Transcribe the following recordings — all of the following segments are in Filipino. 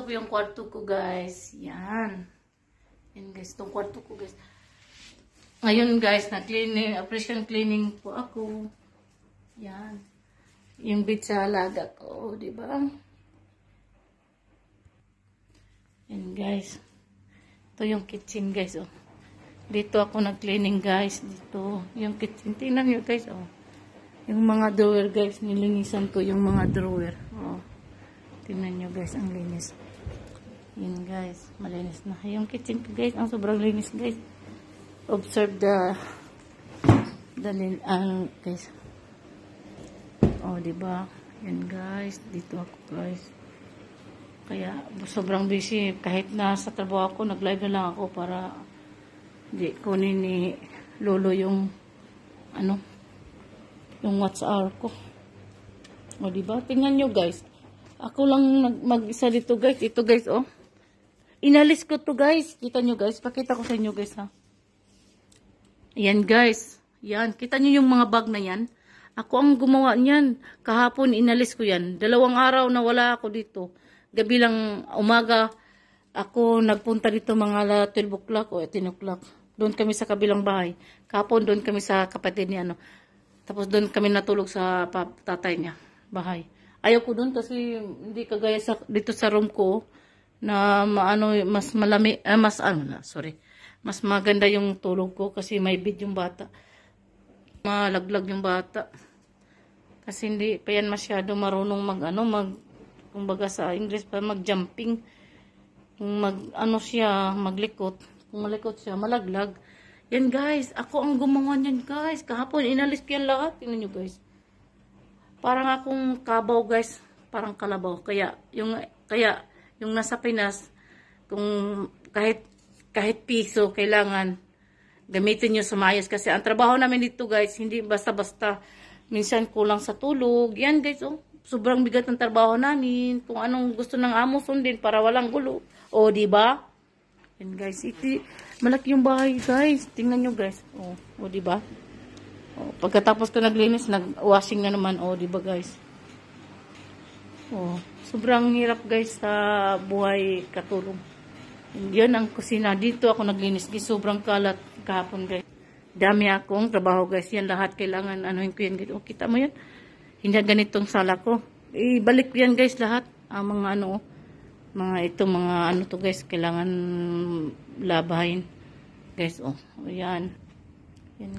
Ito po yung kwarto ko, guys. Yan. Yan, guys. Itong kwarto ko, guys. Ngayon, guys, na-cleaning, operation cleaning po ako. Yan. Yung bed sa ko, di ba? Yan, guys. Ito yung kitchen, guys, oh. Dito ako nag-cleaning, guys. Dito. Yung kitchen. Tingnan nyo, guys, oh. Yung mga drawer, guys. Nilinisan ko yung mga drawer. Oh. Tingnan nyo, guys. Ang linis. Yun guys, malinis na. Yung kitchen ko guys, ang sobrang linis guys. Observe the the ano uh, guys. Oh, di ba? Yun guys, dito ako guys. Kaya sobrang busy kahit na sa trabaho ako, nag-live na lang ako para di kunin ni Lolo yung ano yung WhatsApp ko. O, oh, di ba? Tingnan nyo guys. Ako lang mag-isa dito guys. Ito guys, oh. Inalis ko to guys. Kita nyo guys. Pakita ko sa inyo guys ha. Ayan guys. Yan. Kita nyo yung mga bag na yan. Ako ang gumawa niyan. Kahapon inalis ko yan. Dalawang araw na wala ako dito. Gabi lang umaga ako nagpunta dito mga 12 o 18 o'clock. Doon kami sa kabilang bahay. Kahapon doon kami sa kapatid niya. ano. Tapos doon kami natulog sa tatay niya. Bahay. Ayaw ko doon kasi hindi kagaya sa, dito sa room ko na ano mas malami uh, mas ano na sorry mas maganda yung tulog ko kasi may bid yung bata malaglag yung bata kasi hindi pa yan masyado marunong mag ano mag kumbaga sa English pa mag jumping kung mag ano siya maglikot kung malikot siya malaglag yan guys ako ang gumawa niyan guys kahapon inalis ko yan lahat tingnan niyo guys parang akong kabaw guys parang kalabaw kaya yung kaya yung nasa Pinas, kung kahit, kahit piso, kailangan gamitin nyo sa maayos. Kasi ang trabaho namin dito guys, hindi basta-basta. Minsan kulang sa tulog. Yan guys, oh. Sobrang bigat ng trabaho namin. Kung anong gusto ng amo sundin para walang gulo. O, oh, di ba? Yan guys, iti, malaki yung bahay guys. Tingnan nyo guys. O, oh, oh, di ba? Oh, pagkatapos ko naglinis, nag-washing na naman. O, oh, di ba guys? Oh, sobrang hirap guys sa buhay katulong. Yan ang kusina. Dito ako naglinis. Sobrang kalat kahapon guys. Dami akong trabaho guys. Yan lahat kailangan anuhin ko yan. O, oh, kita mo yan. Hindi ganitong sala ko. Ibalik ko yan guys lahat. Ang mga ano oh. mga ito mga ano to guys kailangan labahin guys oh yan yan,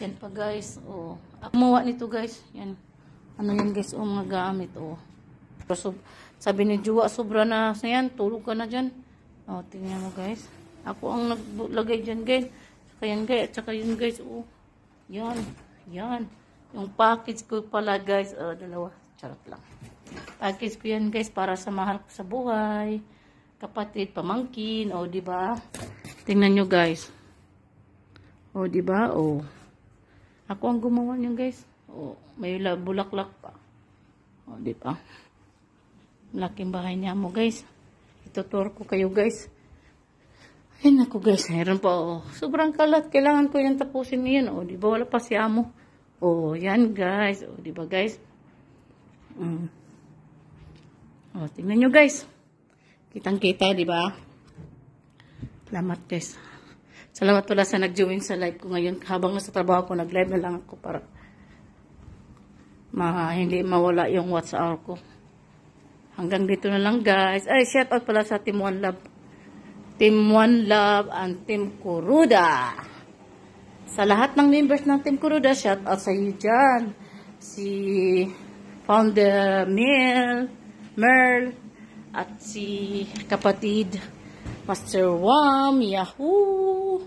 yan pa guys oh gumawa nito guys yan ano yan guys oh mga gamit oh So, sabi ni Jua, sobra na sa yan. Tulog ka na dyan. O, oh, tingnan mo guys. Ako ang naglagay dyan guys. Saka yan guys. Saka yun guys. O, oh. yan. Yan. Yung package ko pala guys. O, oh, dalawa. Charot lang. Package ko yan guys para sa mahal ko sa buhay. Kapatid, pamangkin. O, di ba? Tingnan nyo guys. O, di ba? O. Ako ang gumawa nyo guys. O, may bulaklak pa. O, di ba? Laking bahay niya mo guys. Itutur ko kayo guys. Ayun ako guys, meron pa oh. Sobrang kalat, kailangan ko yung tapusin niyan oh, di ba wala pa si amo. Oh, yan guys, oh, di ba guys? Mm. Oh, tingnan nyo guys. Kitang-kita, di ba? Salamat guys. Salamat pala sa nag-join sa live ko ngayon. Habang nasa trabaho ko, nag-live na lang ako para ma hindi mawala yung WhatsApp ko. Hanggang dito na lang guys. Ay, shout out pala sa Team One Love. Team One Love and Team Kuruda. Sa lahat ng members ng Team Kuruda, shout out sa iyo dyan. Si Founder Mel, Merl, at si kapatid Master Wam, Yahoo!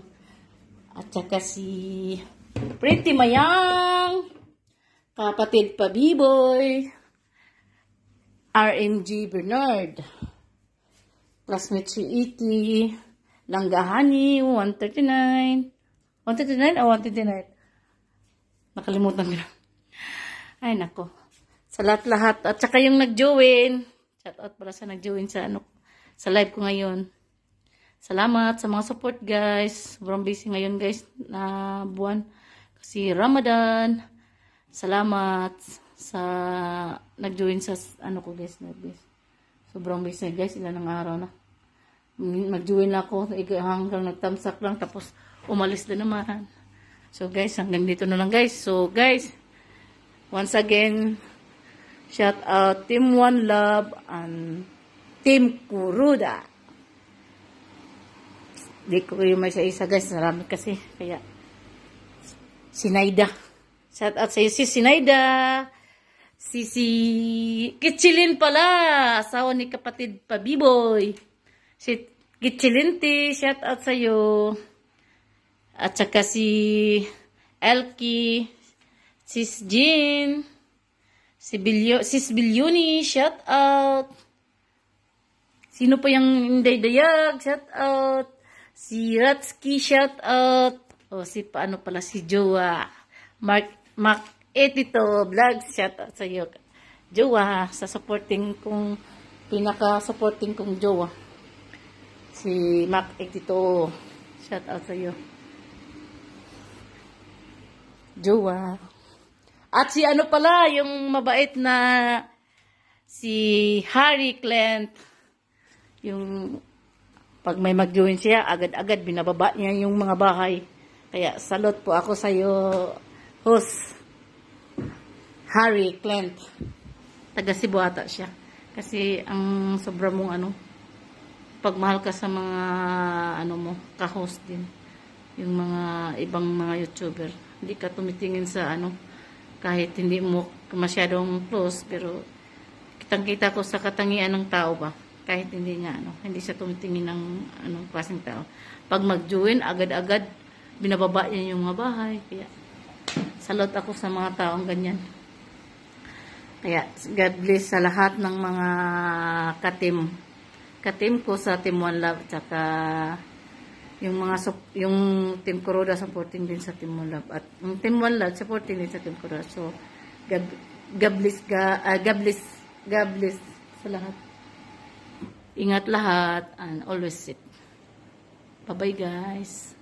At saka si Pretty Mayang, kapatid Pabiboy, RMG Bernard. Classmate si Iti. Langgahani, 139. 139 o 139? Nakalimutan ko na. Ay, nako. Sa lahat-lahat. At saka yung nag-join. Shout out para sa nag-join sa, ano, sa live ko ngayon. Salamat sa mga support guys. Sobrang busy ngayon guys na buwan. Kasi Ramadan. Salamat sa nag-join sa ano ko guys na guys. Sobrang busy guys, ilan ng araw na. Mag-join ako hanggang nagtamsak lang tapos umalis na naman. So guys, hanggang dito na lang guys. So guys, once again, shout out Team One Love and Team Kuruda. Hindi ko yung may isa guys, marami kasi. Kaya, Sinaida. Shout out sa iyo si Sinaida. Si si Kitchilin pala, asawa ni kapatid Pabiboy. Si Kitchilinti, shout out sa iyo. At saka si Elki, Sis Jean, si Bilyo, Sis Bilyoni, shout out. Sino pa yung Daydayag, shout out. Si Ratsky, shout out. O si paano pala si Joa. Mark, Mark 82 Vlogs. Shout out sa iyo. Jowa, sa supporting kong, pinaka-supporting kong jowa. Si Mac 82. Shout out sa iyo. Jowa. At si ano pala, yung mabait na si Harry Clint. Yung pag may mag-join siya, agad-agad binababa niya yung mga bahay. Kaya salot po ako sa iyo, host. Harry Clint. Taga Cebu ata siya. Kasi ang sobra mong ano, pagmahal ka sa mga ano mo, ka-host din. Yung mga ibang mga YouTuber. Hindi ka tumitingin sa ano, kahit hindi mo masyadong close, pero kitang-kita ko sa katangian ng tao ba. Kahit hindi niya ano, hindi siya tumitingin ng ano, klaseng tao. Pag mag-join, agad-agad, binababa yung mga bahay. Kaya, salot ako sa mga taong ganyan. Kaya, God bless sa lahat ng mga katim. Katim ko sa Team One Love, tsaka yung mga, yung Team Kuroda supporting din sa Team One Love. At yung Team One Love supporting din sa Team Kuroda. So, God, God bless, God, uh, ah, God bless, God bless sa lahat. Ingat lahat and always sit. Bye-bye guys.